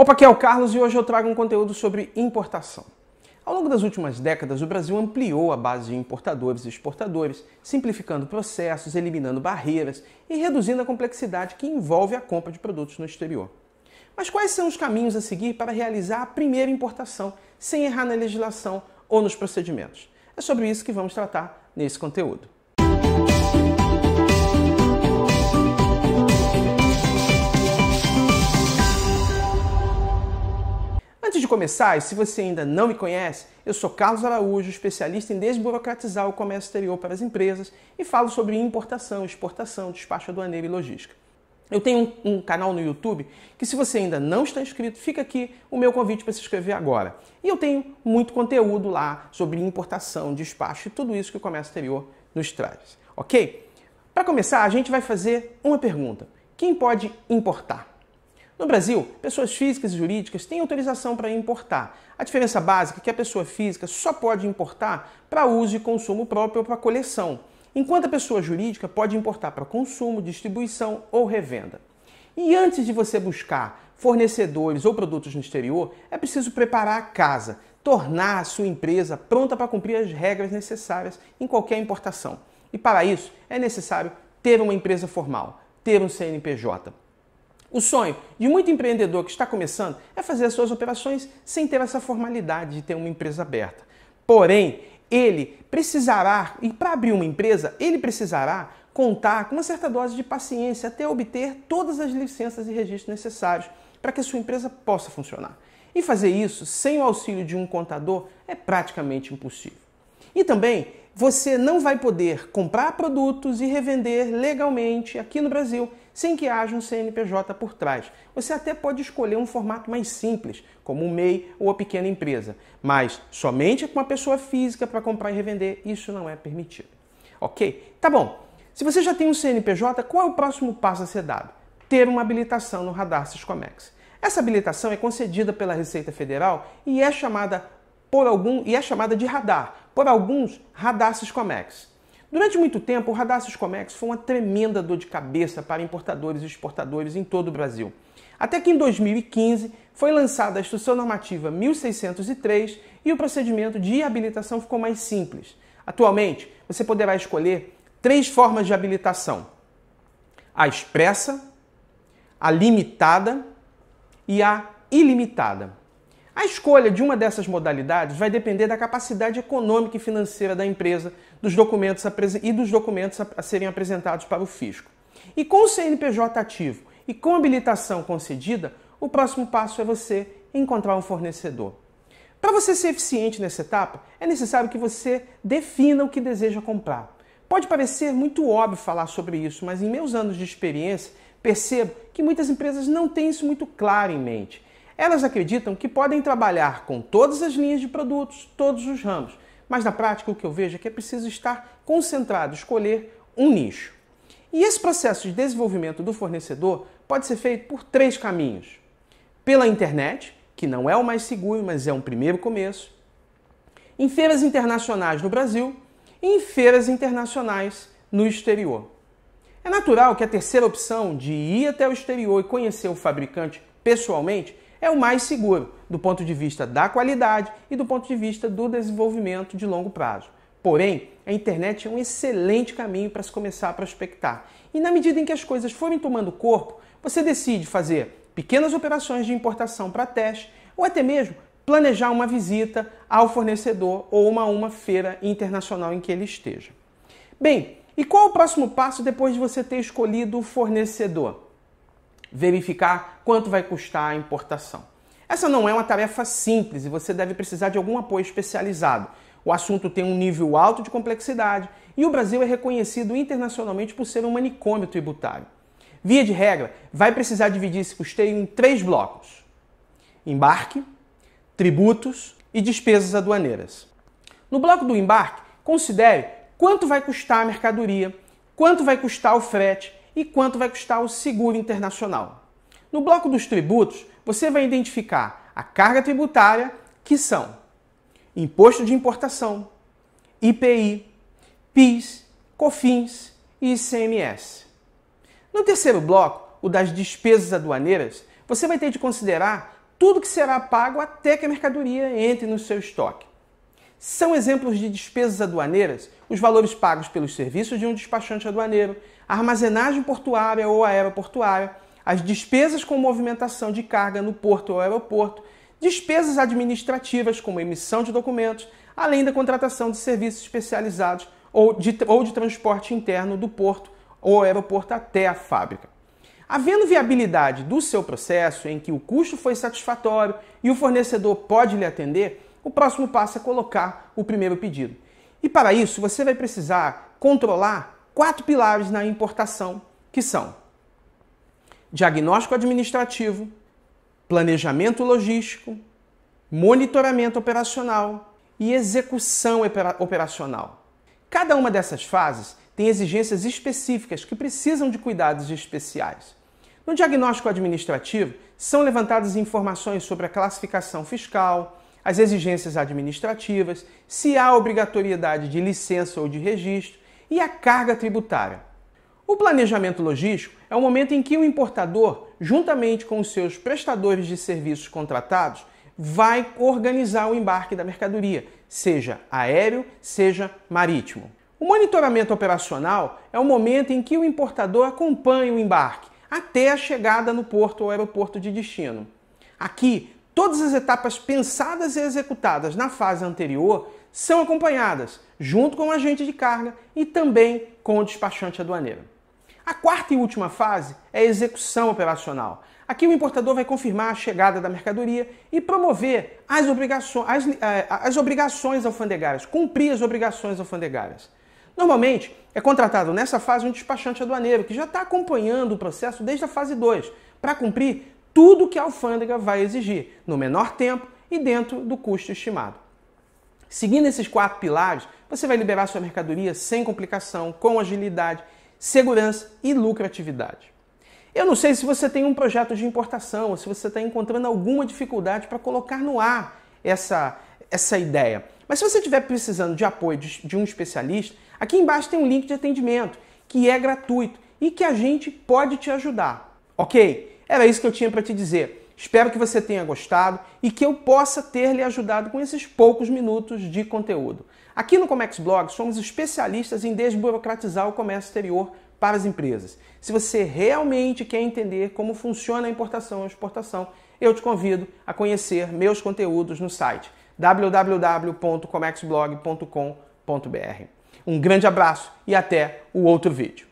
Opa, aqui é o Carlos e hoje eu trago um conteúdo sobre importação. Ao longo das últimas décadas, o Brasil ampliou a base de importadores e exportadores, simplificando processos, eliminando barreiras e reduzindo a complexidade que envolve a compra de produtos no exterior. Mas quais são os caminhos a seguir para realizar a primeira importação sem errar na legislação ou nos procedimentos? É sobre isso que vamos tratar nesse conteúdo. começar, e se você ainda não me conhece, eu sou Carlos Araújo, especialista em desburocratizar o comércio exterior para as empresas e falo sobre importação, exportação, despacho aduaneiro e logística. Eu tenho um, um, canal no YouTube que, se você ainda não está inscrito, fica aqui o meu convite para se inscrever agora. E eu tenho muito conteúdo lá sobre importação, despacho e tudo isso que o comércio exterior nos traz. Ok? Para começar, a gente vai fazer uma pergunta: quem pode importar? No Brasil, pessoas físicas e jurídicas têm autorização para importar. A diferença básica é que a pessoa física só pode importar para uso e consumo próprio ou para coleção, enquanto a pessoa jurídica pode importar para consumo, distribuição ou revenda. E antes de você buscar fornecedores ou produtos no exterior, é preciso preparar a casa, tornar a sua empresa pronta para cumprir as regras necessárias em qualquer importação. E para isso, é necessário ter uma empresa formal, ter um CNPJ. O sonho de muito empreendedor que está começando é fazer as suas operações sem ter essa formalidade de ter uma empresa aberta. Porém, ele precisará, e para abrir uma empresa, ele precisará contar com uma certa dose de paciência até obter todas as licenças e registros necessários para que a sua empresa possa funcionar. E fazer isso sem o auxílio de um contador é praticamente impossível. E também você não vai poder comprar produtos e revender legalmente aqui no Brasil sem que haja um CNPJ por trás. Você até pode escolher um formato mais simples, como o MEI ou a pequena empresa, mas somente com uma pessoa física para comprar e revender, isso não é permitido. Ok? Tá bom. Se você já tem um CNPJ, qual é o próximo passo a ser dado? Ter uma habilitação no Radar Siscomex. Essa habilitação é concedida pela Receita Federal e é chamada por algum e é chamada de radar, por alguns Radassus Comex. Durante muito tempo, o Radassus Comex foi uma tremenda dor de cabeça para importadores e exportadores em todo o Brasil. Até que em 2015 foi lançada a Instrução Normativa 1603 e o procedimento de habilitação ficou mais simples. Atualmente, você poderá escolher três formas de habilitação: a expressa, a limitada e a ilimitada. A escolha de uma dessas modalidades vai depender da capacidade econômica e financeira da empresa dos documentos e dos documentos a serem apresentados para o fisco. E com o CNPJ ativo e com habilitação concedida, o próximo passo é você encontrar um fornecedor. Para você ser eficiente nessa etapa, é necessário que você defina o que deseja comprar. Pode parecer muito óbvio falar sobre isso, mas em meus anos de experiência, percebo que muitas empresas não têm isso muito claro em mente. Elas acreditam que podem trabalhar com todas as linhas de produtos, todos os ramos, mas na prática o que eu vejo é que é preciso estar concentrado, escolher um nicho. E esse processo de desenvolvimento do fornecedor pode ser feito por três caminhos: pela internet, que não é o mais seguro, mas é um primeiro começo, em feiras internacionais no Brasil e em feiras internacionais no exterior. É natural que a terceira opção de ir até o exterior e conhecer o fabricante pessoalmente é o mais seguro do ponto de vista da qualidade e do ponto de vista do desenvolvimento de longo prazo. Porém, a internet é um excelente caminho para se começar a prospectar. E na medida em que as coisas forem tomando corpo, você decide fazer pequenas operações de importação para teste ou até mesmo planejar uma visita ao fornecedor ou uma, uma feira internacional em que ele esteja. Bem, e qual o próximo passo depois de você ter escolhido o fornecedor? verificar quanto vai custar a importação. Essa não é uma tarefa simples e você deve precisar de algum apoio especializado. O assunto tem um nível alto de complexidade e o Brasil é reconhecido internacionalmente por ser um manicômio tributário. Via de regra, vai precisar dividir esse custeio em três blocos: embarque, tributos e despesas aduaneiras. No bloco do embarque, considere quanto vai custar a mercadoria, quanto vai custar o frete, e quanto vai custar o seguro internacional. No bloco dos tributos, você vai identificar a carga tributária, que são imposto de importação, IPI, PIS, COFINS e ICMS. No terceiro bloco, o das despesas aduaneiras, você vai ter de considerar tudo que será pago até que a mercadoria entre no seu estoque. São exemplos de despesas aduaneiras os valores pagos pelos serviços de um despachante aduaneiro, armazenagem portuária ou aeroportuária, as despesas com movimentação de carga no porto ou aeroporto, despesas administrativas como emissão de documentos, além da contratação de serviços especializados ou de, ou de transporte interno do porto ou aeroporto até a fábrica. Havendo viabilidade do seu processo em que o custo foi satisfatório e o fornecedor pode lhe atender, o próximo passo é colocar o primeiro pedido. E para isso, você vai precisar controlar quatro pilares na importação, que são diagnóstico administrativo, planejamento logístico, monitoramento operacional e execução operacional. Cada uma dessas fases tem exigências específicas que precisam de cuidados especiais. No diagnóstico administrativo, são levantadas informações sobre a classificação fiscal, as exigências administrativas, se há obrigatoriedade de licença ou de registro, e a carga tributária. O planejamento logístico é o momento em que o importador, juntamente com os seus prestadores de serviços contratados, vai organizar o embarque da mercadoria, seja aéreo, seja marítimo. O monitoramento operacional é o momento em que o importador acompanha o embarque até a chegada no porto ou aeroporto de destino. Aqui, todas as etapas pensadas e executadas na fase anterior são acompanhadas junto com o agente de carga e também com o despachante aduaneiro. A quarta e última fase é a execução operacional. Aqui o importador vai confirmar a chegada da mercadoria e promover as obrigações, as, eh, as obrigações alfandegárias, cumprir as obrigações alfandegárias. Normalmente é contratado nessa fase um despachante aduaneiro que já está acompanhando o processo desde a fase 2 para cumprir tudo que a alfândega vai exigir, no menor tempo e dentro do custo estimado. Seguindo esses quatro pilares, você vai liberar sua mercadoria sem complicação, com agilidade, segurança e lucratividade. Eu não sei se você tem um projeto de importação ou se você está encontrando alguma dificuldade para colocar no ar essa, essa ideia. Mas se você estiver precisando de apoio de, de um especialista, aqui embaixo tem um link de atendimento que é gratuito e que a gente pode te ajudar, ok? Era isso que eu tinha para te dizer. Espero que você tenha gostado e que eu possa ter lhe ajudado com esses poucos minutos de conteúdo. Aqui no Comex Blog somos especialistas em desburocratizar o comércio exterior para as empresas. Se você realmente quer entender como funciona a importação e exportação, eu te convido a conhecer meus conteúdos no site www.comexblog.com.br. Um grande abraço e até o outro vídeo.